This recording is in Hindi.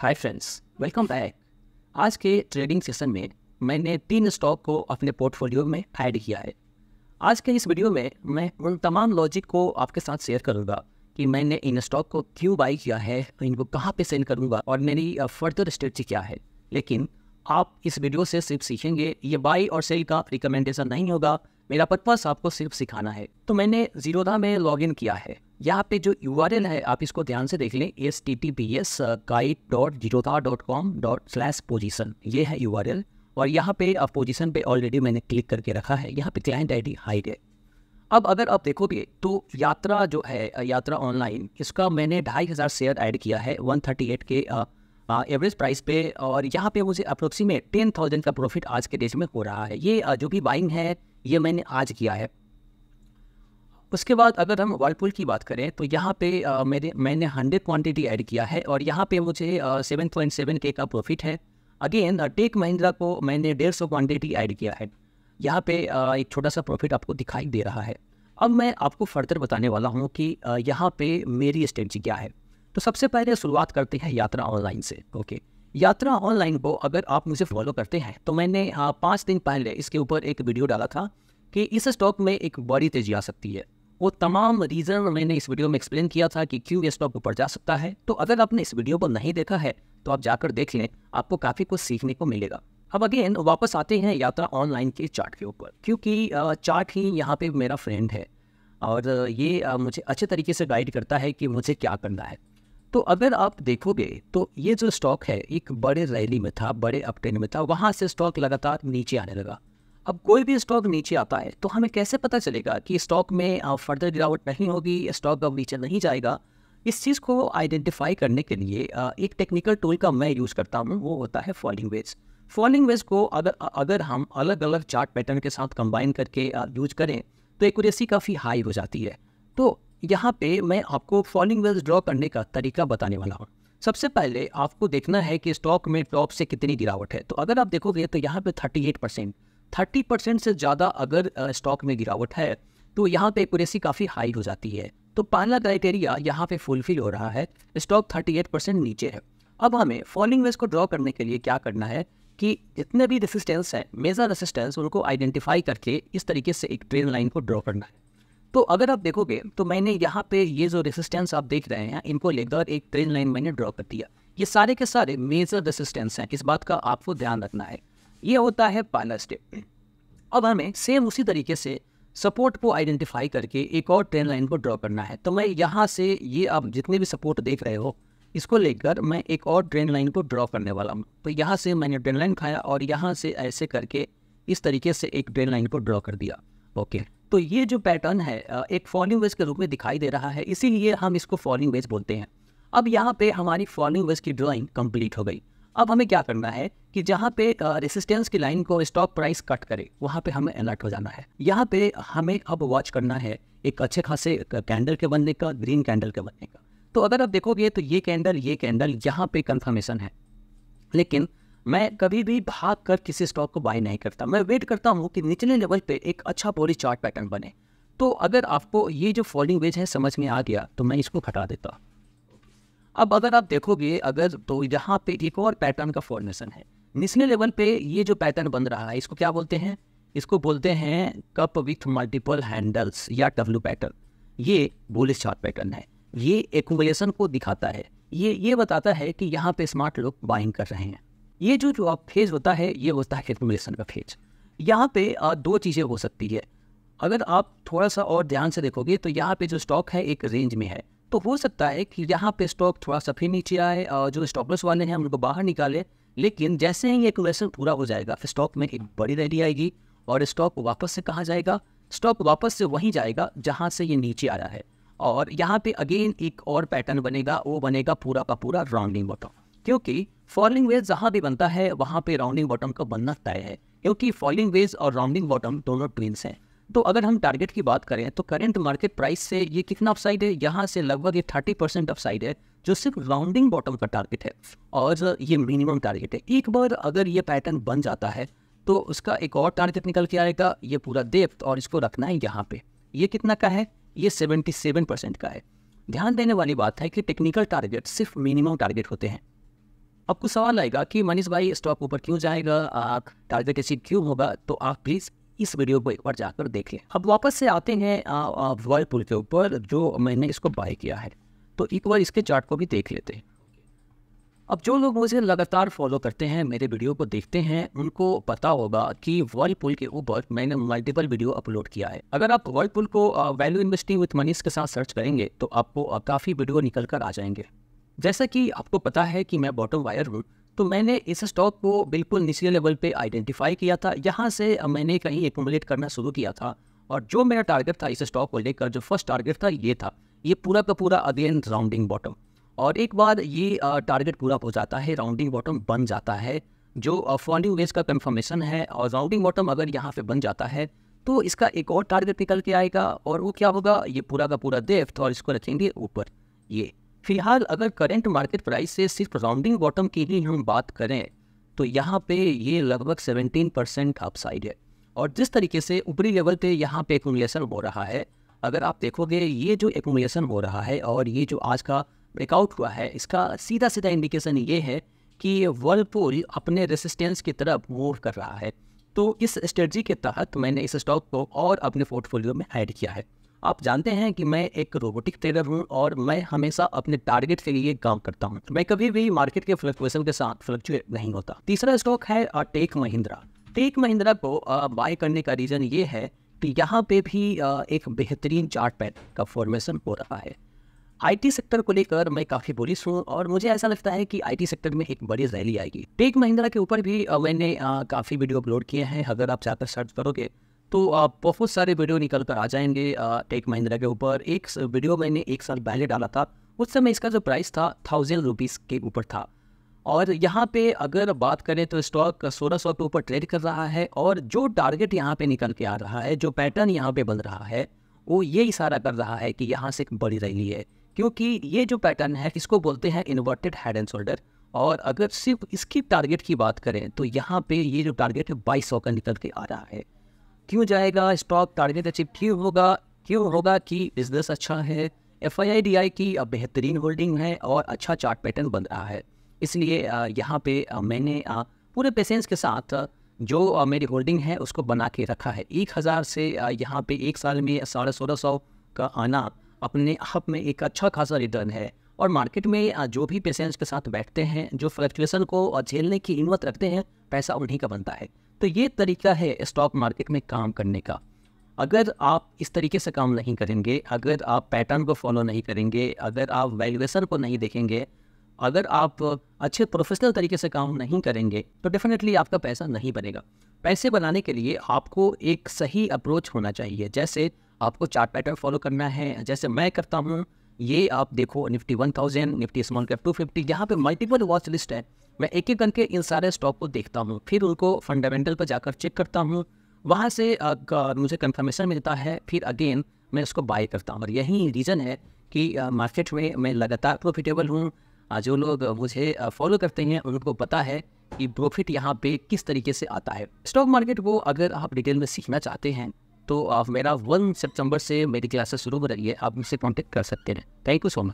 हाय फ्रेंड्स वेलकम बैक आज के ट्रेडिंग सेशन में मैंने तीन स्टॉक को अपने पोर्टफोलियो में ऐड किया है आज के इस वीडियो में मैं उन तमाम लॉजिक को आपके साथ शेयर करूंगा कि मैंने इन स्टॉक को क्यों बाई किया है इनको कहाँ पे सेल करूंगा और मेरी फर्दर स्ट्रेटजी क्या है लेकिन आप इस वीडियो से सिर्फ सीखेंगे ये बाई और सेल का रिकमेंडेशन नहीं होगा मेरा पर्पस आपको सिर्फ सिखाना है तो मैंने जीरोधा में लॉग किया है यहाँ पे जो यू आर हम्म। है आप इसको ध्यान से देख लें S T T P S guide dot था dot com dot slash position ये है यू आर एल और यहाँ पे पोजिशन uh, पे ऑलरेडी मैंने क्लिक करके रखा है यहाँ पे क्लाइंट आई डी हाई है अब अगर आप देखोगे तो यात्रा जो है uh, यात्रा ऑनलाइन इसका मैंने ढाई हज़ार शेयर ऐड किया है वन थर्टी एट के एवरेज uh, प्राइस पे और यहाँ पे मुझे अप्रोक्सीमेट थाउजेंड का प्रॉफिट आज के डेट में हो रहा है ये जो भी बाइंग है ये मैंने आज किया है उसके बाद अगर हम वर्लपूल की बात करें तो यहाँ पे आ, मेरे मैंने हंड्रेड क्वांटिटी ऐड किया है और यहाँ पे मुझे सेवन पॉइंट सेवन के का प्रॉफिट है अगेन टेक महिंद्रा को मैंने डेढ़ सौ क्वान्टिटी ऐड किया है यहाँ पे आ, एक छोटा सा प्रॉफिट आपको दिखाई दे रहा है अब मैं आपको फर्दर बताने वाला हूँ कि यहाँ पे मेरी स्ट्रेटजी क्या है तो सबसे पहले शुरुआत करते हैं यात्रा ऑनलाइन से ओके यात्रा ऑनलाइन को अगर आप मुझे फॉलो करते हैं तो मैंने पाँच दिन पहले इसके ऊपर एक वीडियो डाला था कि इस स्टॉक में एक बड़ी तेजी आ सकती है वो तमाम रीज़न मैंने इस वीडियो में एक्सप्लेन किया था कि क्यों ये स्टॉक ऊपर जा सकता है तो अगर आपने इस वीडियो को नहीं देखा है तो आप जाकर देख लें आपको काफ़ी कुछ सीखने को मिलेगा अब अगेन वापस आते हैं यात्रा ऑनलाइन के चार्ट के ऊपर क्योंकि चार्ट ही यहाँ पे मेरा फ्रेंड है और ये मुझे अच्छे तरीके से गाइड करता है कि मुझे क्या करना है तो अगर आप देखोगे तो ये जो स्टॉक है एक बड़े रैली में था बड़े अपटेन में था वहाँ से स्टॉक लगातार नीचे आने लगा अब कोई भी स्टॉक नीचे आता है तो हमें कैसे पता चलेगा कि स्टॉक में फर्दर गिरावट नहीं होगी स्टॉक अब नीचे नहीं जाएगा इस चीज़ को आइडेंटिफाई करने के लिए एक टेक्निकल टूल का मैं यूज़ करता हूँ वो होता है फॉलिंग वेज फॉलिंग वेज को अगर अगर हम अलग अलग चार्ट पैटर्न के साथ कंबाइन करके यूज करें तो एक्यूरेसी काफ़ी हाई हो जाती है तो यहाँ पे मैं आपको फॉलिंग वेज ड्रॉ करने का तरीका बताने वाला हूँ सबसे पहले आपको देखना है कि स्टॉक में टॉप से कितनी गिरावट है तो अगर आप देखोगे तो यहाँ पे 38 परसेंट थर्टी परसेंट से ज़्यादा अगर स्टॉक में गिरावट है तो यहाँ पे एक्यूरेसी काफ़ी हाई हो जाती है तो पहला क्राइटेरिया यहाँ पे फुलफिल हो रहा है स्टॉक थर्टी एट परसेंट नीचे है अब हमें फॉलिंग वेज को ड्रॉ करने के लिए क्या करना है कि जितने भी रेसिस्टेंस हैं मेजर रेसिस्टेंस उनको आइडेंटिफाई करके इस तरीके से एक ट्रेन लाइन को ड्रॉ करना है तो अगर आप देखोगे तो मैंने यहाँ पे ये जो रेसिस्टेंस आप देख रहे हैं इनको लेकर एक ट्रेन लाइन मैंने ड्रॉ कर दिया ये सारे के सारे मेजर रेसिस्टेंस हैं इस बात का आपको ध्यान रखना है ये होता है पहला स्टेप अब हमें सेम उसी तरीके से सपोर्ट को आइडेंटिफाई करके एक और ट्रेन लाइन को ड्रॉ करना है तो मैं यहाँ से ये आप जितने भी सपोर्ट देख रहे हो इसको लेकर मैं एक और ट्रेन लाइन को ड्रॉ करने वाला हूँ तो यहाँ से मैंने ट्रेन लाइन खाया और यहाँ से ऐसे करके इस तरीके से एक ट्रेन लाइन को ड्रॉ कर दिया ओके तो ये जो पैटर्न है एक फॉलिंग वेज के रूप में दिखाई दे रहा है इसीलिए हम इसको फॉलिंग वेज बोलते हैं अब यहाँ पे हमारी फॉलिंग वेज की ड्राॅइंग कंप्लीट हो गई अब हमें क्या करना है कि जहाँ पे रेसिस्टेंस की लाइन को स्टॉक प्राइस कट करे वहाँ पे हमें अलर्ट हो जाना है यहाँ पे हमें अब वॉच करना है एक अच्छे खासे कैंडल के बनने का ग्रीन कैंडल के बनने का तो अगर आप देखोगे तो ये कैंडल ये कैंडल यहाँ पे कंफर्मेशन है लेकिन मैं कभी भी भाग कर किसी स्टॉक को बाय नहीं करता मैं वेट करता हूँ कि निचले लेवल पे एक अच्छा बोरी चार्ट पैटर्न बने तो अगर आपको ये जो फॉलिंग वेज है समझ में आ गया तो मैं इसको हटा देता अब अगर आप देखोगे अगर तो यहाँ पे एक और पैटर्न का फॉर्मेशन है निचले लेवल पे ये जो पैटर्न बन रहा है इसको क्या बोलते हैं इसको बोलते हैं कप विथ मल्टीपल हैंडल्स या डब्लू पैटर्न ये बोले चार्ट पैटर्न है ये एक को दिखाता है ये ये बताता है कि यहाँ पे स्मार्ट लोग बाइंग कर रहे हैं ये जो जो आप फेज होता है ये होता है एकुमुलेशन का फेज यहाँ पे दो चीज़ें हो सकती है अगर आप थोड़ा सा और ध्यान से देखोगे तो यहाँ पे जो स्टॉक है एक रेंज में है तो हो सकता है कि यहाँ पे स्टॉक थोड़ा सा फिर नीचे आए और जो स्टॉपलेस वाले हैं हम उनको बाहर निकाले लेकिन जैसे ही ये क्वेश्चन पूरा हो जाएगा फिर स्टॉक में एक बड़ी रैली आएगी और स्टॉक वापस से कहाँ जाएगा स्टॉक वापस से वहीं जाएगा जहाँ से ये नीचे आया है और यहाँ पे अगेन एक और पैटर्न बनेगा वो बनेगा पूरा का पूरा राउंडिंग बॉटम क्योंकि फॉलिंग वेज जहाँ भी बनता है वहाँ पे राउंडिंग बॉटम का बनना तय है क्योंकि फॉलिंग वेज और राउंडिंग बॉटम दोनों ट्विंस हैं तो अगर हम टारगेट की बात करें तो करंट मार्केट प्राइस से ये कितना अपसाइड है यहाँ से लगभग ये थर्टी परसेंट अपसाइड है जो सिर्फ राउंडिंग बॉटम का टारगेट है और ये मिनिमम टारगेट है एक बार अगर ये पैटर्न बन जाता है तो उसका एक और टारगेट निकल के आएगा ये पूरा डेप्थ और इसको रखना है यहाँ पे ये कितना का है ये सेवन परसेंट का है ध्यान देने वाली बात है कि टेक्निकल टारगेट सिर्फ मिनिमम टारगेट होते हैं आपको सवाल आएगा कि मनीष भाई स्टॉक ऊपर क्यों जाएगा टारगेट अचीव क्यों होगा तो आप प्लीज़ इस वीडियो को एक बार जाकर देख लें अब वापस से आते हैं वर्लपुल के ऊपर जो मैंने इसको बाय किया है तो एक बार इसके चार्ट को भी देख लेते हैं अब जो लोग मुझे लगातार फॉलो करते हैं मेरे वीडियो को देखते हैं उनको पता होगा कि वर्लपुल के ऊपर मैंने मल्टीपल वीडियो अपलोड किया है अगर आप वर्लपुल को वैल्यू इन्वेस्टिंग विथ मनीष के साथ सर्च करेंगे तो आपको काफ़ी वीडियो निकल कर आ जाएंगे जैसा कि आपको पता है कि मैं बॉटम वायर हूँ तो मैंने इस स्टॉक को बिल्कुल निचले लेवल पे आइडेंटिफाई किया था यहाँ से मैंने कहीं एकोमोलेट करना शुरू किया था और जो मेरा टारगेट था इस स्टॉक को लेकर जो फर्स्ट टारगेट था ये था ये पूरा का पूरा अगेन राउंडिंग बॉटम और एक बार ये टारगेट पूरा हो जाता है राउंडिंग बॉटम बन जाता है जो फॉन्डिंग वेज का कन्फर्मेशन है और राउंडिंग बॉटम अगर यहाँ पे बन जाता है तो इसका एक और टारगेट निकल के आएगा और वो क्या होगा ये पूरा का पूरा डेफ्थ और इसको रखेंगे ऊपर ये फिलहाल अगर करंट मार्केट प्राइस से सिर्फ राउंडिंग बॉटम की ही हम बात करें तो यहाँ पे ये लगभग 17 परसेंट अपसाइड है और जिस तरीके से ऊपरी लेवल पे यहाँ पे एकोमिलेशन हो रहा है अगर आप देखोगे ये जो एकोमिलेशन हो रहा है और ये जो आज का ब्रेकआउट हुआ है इसका सीधा सीधा इंडिकेशन ये है कि वर्लपूल अपने रेसिस्टेंस की तरफ मूव कर रहा है तो इस स्ट्रेटजी के तहत मैंने इस स्टॉक को और अपने पोर्टफोलियो में ऐड किया है आप जानते हैं कि मैं एक रोबोटिक ट्रेडर हूं और मैं हमेशा अपने टारगेट के लिए काम करता हूं मैं कभी भी मार्केट के फ्लक्चुएशन के साथ फ्लक्चुएट नहीं होता तीसरा स्टॉक है टेक महिंद्रा टेक महिंद्रा को बाय करने का रीज़न ये है कि यहाँ पे भी एक बेहतरीन चार्ट पैटर्न का फॉर्मेशन हो रहा है आईटी सेक्टर को लेकर मैं काफ़ी बोलिस हूँ और मुझे ऐसा लगता है कि आईटी सेक्टर में एक बड़ी रैली आएगी टेक महिंद्रा के ऊपर भी मैंने काफ़ी वीडियो अपलोड किए हैं अगर आप जाकर सर्च करोगे तो बहुत सारे वीडियो निकल कर आ जाएंगे टेक महिंद्रा के ऊपर एक वीडियो मैंने एक साल पहले डाला था उस समय इसका जो प्राइस था थाउजेंड रुपीज़ के ऊपर था और यहाँ पे अगर बात करें तो स्टॉक सोलह सौ के ऊपर ट्रेड कर रहा है और जो टारगेट यहाँ पे निकल के आ रहा है जो पैटर्न यहाँ पे बन रहा है वो ये इशारा कर रहा है कि यहाँ से बड़ी रैली है क्योंकि ये जो पैटर्न है इसको बोलते हैं इन्वर्टेड हेड एंड शोल्डर और अगर सिर्फ इसकी टारगेट की बात करें तो यहाँ पे ये जो टारगेट है बाईस सौ का निकल के आ रहा है क्यों जाएगा स्टॉक टारगेट अचीव क्यों होगा क्यों होगा कि बिजनेस अच्छा है एफ आई की बेहतरीन होल्डिंग है और अच्छा चार्ट पैटर्न बन रहा है इसलिए यहाँ पे मैंने पूरे पेशेंस के साथ जो मेरी होल्डिंग है उसको बना के रखा है एक हज़ार से यहाँ पे एक साल में साढ़े सोलह सौ का आना अपने आप में एक अच्छा खासा रिटर्न है और मार्केट में जो भी पेशेंस के साथ बैठते हैं जो फ्लक्चुएसन को झेलने की हिम्मत रखते हैं पैसा उन्हीं का बनता है तो ये तरीका है स्टॉक मार्केट में काम करने का अगर आप इस तरीके से काम नहीं करेंगे अगर आप पैटर्न को फॉलो नहीं करेंगे अगर आप वैल्यूएशन को नहीं देखेंगे अगर आप अच्छे प्रोफेशनल तरीके से काम नहीं करेंगे तो डेफिनेटली आपका पैसा नहीं बनेगा पैसे बनाने के लिए आपको एक सही अप्रोच होना चाहिए जैसे आपको चार्ट पैटर्न फॉलो करना है जैसे मैं करता हूँ ये आप देखो Nifty one thousand Nifty small cap two fifty यहाँ पे मल्टीपल वॉच लिस्ट है मैं एक एक करके इन सारे स्टॉक को देखता हूँ फिर उनको फंडामेंटल पर जाकर चेक करता हूँ वहाँ से मुझे कंफर्मेशन मिलता है फिर अगेन मैं उसको बाय करता हूँ और यही रीज़न है कि मार्केट में मैं लगातार प्रॉफिटेबल हूँ जो लोग मुझे फॉलो करते हैं उनको पता है कि प्रॉफिट यहाँ पे किस तरीके से आता है स्टॉक मार्केट को अगर आप डिटेल में सीखना चाहते हैं तो आप मेरा वन सितंबर से मेरी क्लासेस शुरू हो रही है आप मुझसे कॉन्टेक्ट कर सकते हैं थैंक यू सो मच